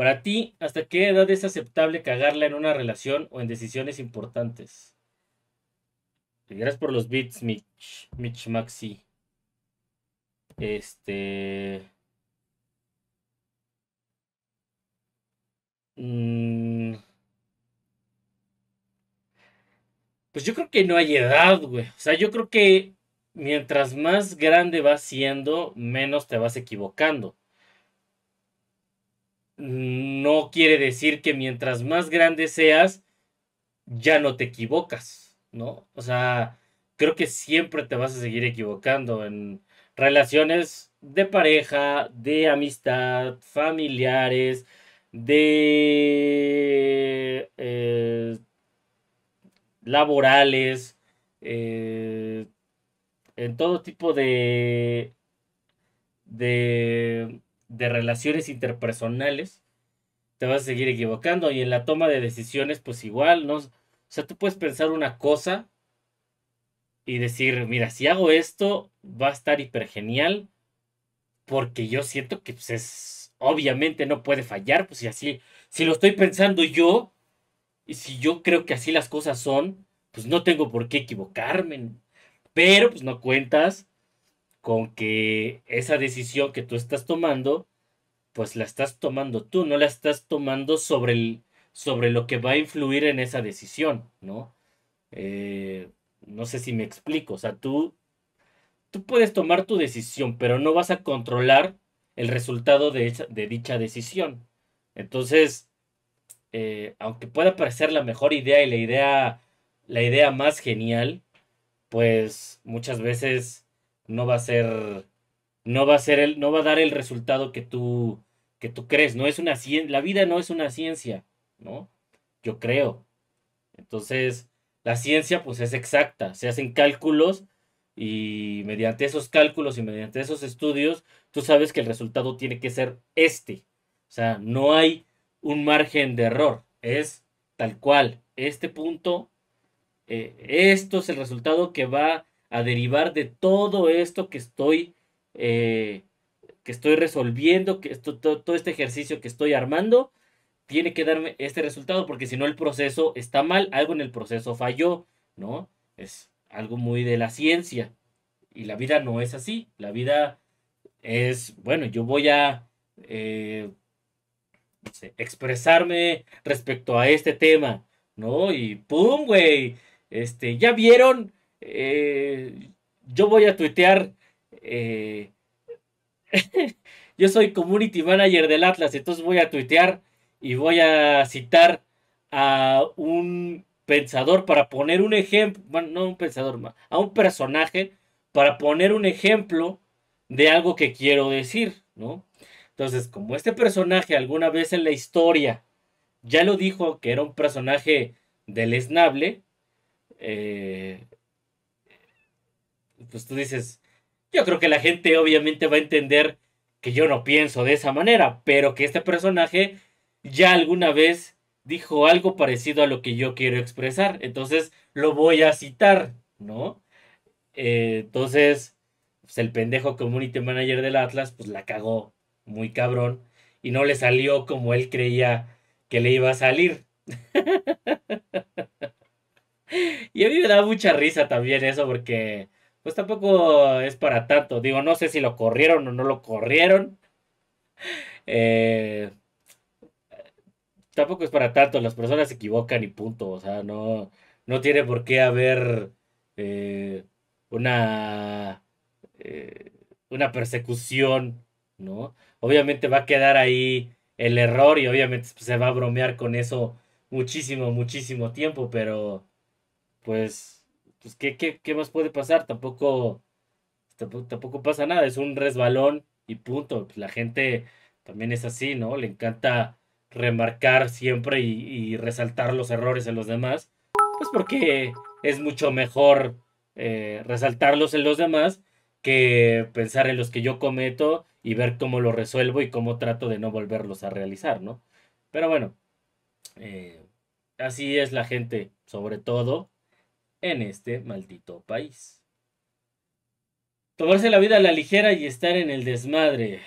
Para ti, ¿hasta qué edad es aceptable cagarla en una relación o en decisiones importantes? Gracias por los bits, Mitch, Mitch Maxi. Este. Mm, pues yo creo que no hay edad, güey. O sea, yo creo que mientras más grande vas siendo, menos te vas equivocando no quiere decir que mientras más grande seas, ya no te equivocas, ¿no? O sea, creo que siempre te vas a seguir equivocando en relaciones de pareja, de amistad, familiares, de eh, laborales, eh, en todo tipo de, de de relaciones interpersonales, te vas a seguir equivocando. Y en la toma de decisiones, pues igual, ¿no? O sea, tú puedes pensar una cosa y decir, mira, si hago esto, va a estar hiper genial, porque yo siento que pues, es, obviamente no puede fallar, pues si así, si lo estoy pensando yo, y si yo creo que así las cosas son, pues no tengo por qué equivocarme. Pero pues no cuentas con que esa decisión que tú estás tomando, pues la estás tomando tú, no la estás tomando sobre, el, sobre lo que va a influir en esa decisión, ¿no? Eh, no sé si me explico, o sea, tú, tú puedes tomar tu decisión, pero no vas a controlar el resultado de, dicha decisión. Entonces, eh, aunque pueda parecer la mejor idea y la idea, la idea más genial, pues muchas veces no va a ser, no va a ser el, no va a dar el resultado que tú, que tú crees. No es una ciencia, la vida no es una ciencia, ¿no? Yo creo. Entonces, la ciencia pues es exacta, se hacen cálculos y mediante esos cálculos y mediante esos estudios, tú sabes que el resultado tiene que ser este. O sea, no hay un margen de error, es tal cual, este punto, eh, esto es el resultado que va a derivar de todo esto que estoy, eh, que estoy resolviendo, que esto, todo, este ejercicio que estoy armando, tiene que darme este resultado, porque si no el proceso está mal, algo en el proceso falló, ¿no? Es algo muy de la ciencia. Y la vida no es así. La vida es, bueno, yo voy a eh, no sé, expresarme respecto a este tema, ¿no? Y ¡pum, güey! Este, ya vieron eh, yo voy a tuitear, eh, yo soy community manager del Atlas, entonces voy a tuitear y voy a citar a un pensador para poner un ejemplo, bueno, no un pensador, a un personaje para poner un ejemplo de algo que quiero decir, ¿no? Entonces, como este personaje alguna vez en la historia ya lo dijo que era un personaje Del esnable eh, pues tú dices, yo creo que la gente obviamente va a entender que yo no pienso de esa manera, pero que este personaje ya alguna vez dijo algo parecido a lo que yo quiero expresar, entonces lo voy a citar, ¿no? Eh, entonces, pues el pendejo community manager del Atlas, pues la cagó muy cabrón y no le salió como él creía que le iba a salir. y a mí me da mucha risa también eso porque pues tampoco es para tanto. Digo, no sé si lo corrieron o no lo corrieron. Eh, tampoco es para tanto. Las personas se equivocan y punto. O sea, no, no tiene por qué haber eh, una, eh, una persecución, ¿no? Obviamente va a quedar ahí el error y obviamente pues, se va a bromear con eso muchísimo, muchísimo tiempo, pero pues pues, ¿qué, qué, qué más puede pasar? Tampoco, tampoco, pasa nada, es un resbalón y punto. Pues, la gente también es así, ¿no? Le encanta remarcar siempre y, resaltar los errores en los demás, pues porque es mucho mejor eh, resaltarlos en los demás que pensar en los que yo cometo y ver cómo lo resuelvo y cómo trato de no volverlos a realizar, ¿no? Pero bueno, eh, así es la gente, sobre todo, en este maldito país. Tomarse la vida a la ligera y estar en el desmadre.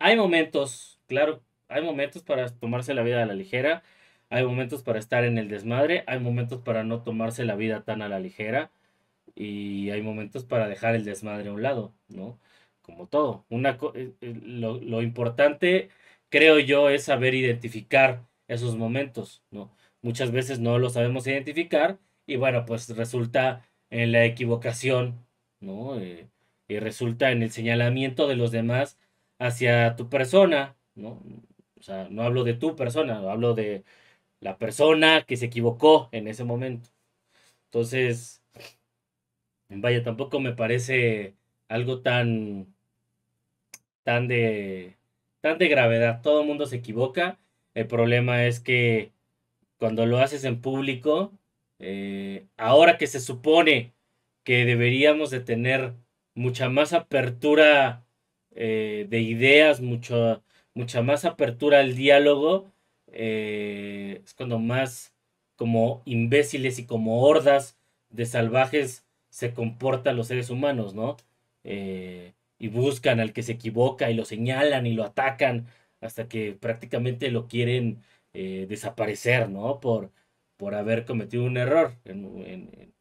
Hay momentos, claro, hay momentos para tomarse la vida a la ligera, hay momentos para estar en el desmadre, hay momentos para no tomarse la vida tan a la ligera y hay momentos para dejar el desmadre a un lado, ¿no? Como todo. Una eh, eh, lo, lo importante, creo yo, es saber identificar esos momentos, ¿no? Muchas veces no lo sabemos identificar y bueno, pues resulta en la equivocación, ¿no? Eh, y resulta en el señalamiento de los demás hacia tu persona, ¿no? O sea, no hablo de tu persona, hablo de la persona que se equivocó en ese momento. Entonces, vaya, tampoco me parece algo tan, tan de, tan de gravedad. Todo el mundo se equivoca. El problema es que cuando lo haces en público, eh, ahora que se supone que deberíamos de tener mucha más apertura eh, de ideas, mucho, mucha más apertura al diálogo, eh, es cuando más como imbéciles y como hordas de salvajes se comportan los seres humanos, ¿no? y buscan al que se equivoca y lo señalan y lo atacan hasta que prácticamente lo quieren desaparecer, ¿no? Por, por haber cometido un error en, un,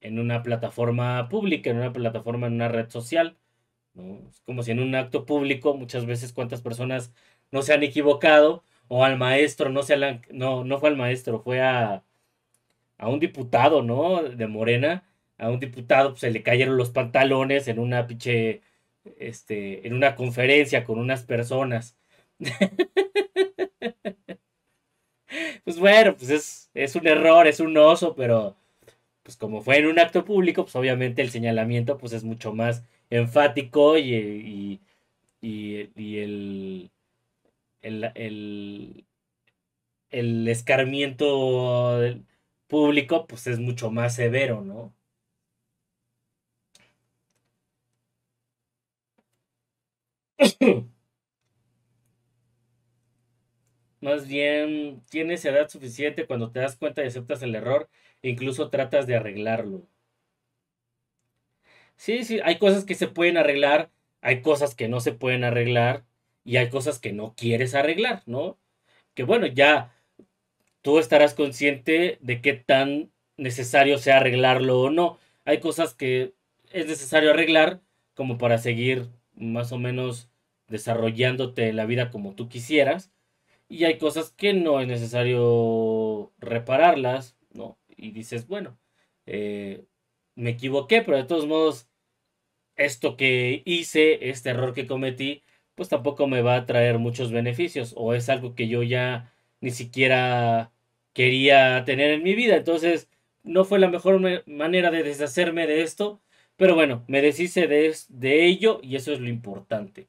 en una plataforma pública, en una plataforma, en una red social. ¿no? Es como si en un acto público muchas veces cuántas personas no se han equivocado o al maestro, no, se no, no fue al maestro, fue a, a un diputado, ¿no? De Morena, a un diputado pues, se le cayeron los pantalones en una pinche, este, en una conferencia con unas personas. pues bueno, pues es, un error, es un oso, pero pues como fue en un acto público, pues obviamente el señalamiento pues es mucho más enfático y, eh, y, el, escarmiento público pues es mucho más severo, ¿no? Más bien, tienes edad suficiente cuando te das cuenta y aceptas el error, e incluso tratas de arreglarlo. Sí, sí, hay cosas que se pueden arreglar, hay cosas que no se pueden arreglar y hay cosas que no quieres arreglar, ¿no? Que bueno, ya tú estarás consciente de qué tan necesario sea arreglarlo o no. Hay cosas que es necesario arreglar como para seguir más o menos desarrollándote la vida como tú quisieras y hay cosas que no es necesario repararlas, ¿no? Y dices, bueno, eh, me equivoqué, pero de todos modos, esto que hice, este error que cometí, pues tampoco me va a traer muchos beneficios o es algo que yo ya ni siquiera quería tener en mi vida. Entonces, no fue la mejor manera de deshacerme de esto, pero bueno, me deshice de ello y eso es lo importante.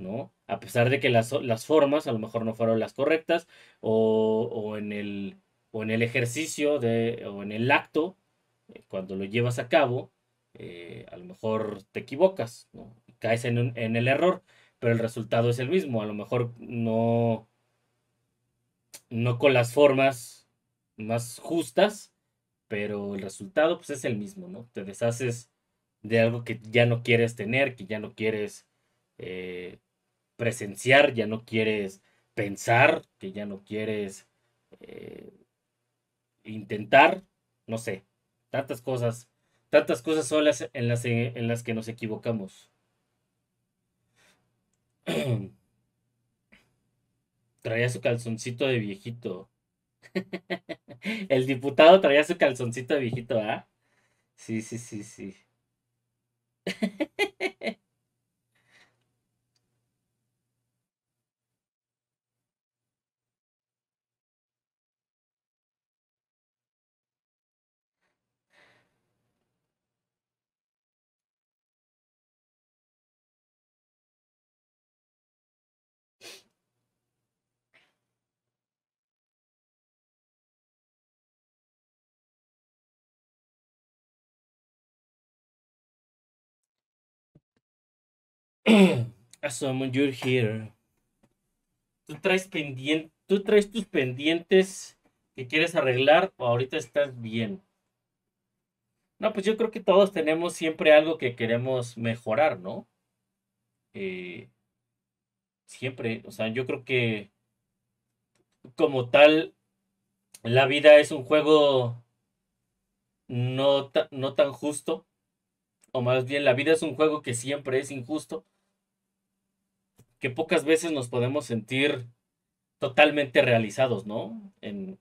¿no? A pesar de que las, las formas a lo mejor no fueron las correctas o, o, en, el, o en el ejercicio de, o en el acto, eh, cuando lo llevas a cabo, eh, a lo mejor te equivocas, ¿no? caes en, en el error, pero el resultado es el mismo. A lo mejor no, no con las formas más justas, pero el resultado pues, es el mismo, ¿no? Te deshaces de algo que ya no quieres tener, que ya no quieres eh, presenciar, ya no quieres pensar, que ya no quieres eh, intentar, no sé, tantas cosas, tantas cosas son las en las, eh, en las que nos equivocamos. traía su calzoncito de viejito. El diputado traía su calzoncito de viejito, ¿ah? Sí, sí, sí, sí. you're here. Tú traes, tú traes tus pendientes que quieres arreglar o ahorita estás bien. No, pues yo creo que todos tenemos siempre algo que queremos mejorar, ¿no? Eh, siempre, o sea, yo creo que como tal, la vida es un juego no, no tan justo, o más bien la vida es un juego que siempre es injusto, que pocas veces nos podemos sentir totalmente realizados, ¿no? En,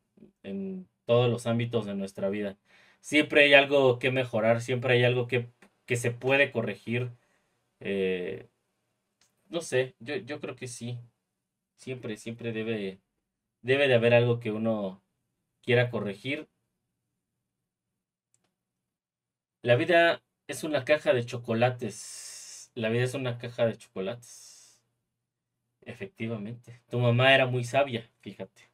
todos los ámbitos de nuestra vida. Siempre hay algo que mejorar, siempre hay algo que, que se puede corregir. Eh, no sé, yo, yo, creo que sí. Siempre, siempre debe, debe de haber algo que uno quiera corregir. La vida es una caja de chocolates. La vida es una caja de chocolates. Efectivamente. Tu mamá era muy sabia, fíjate.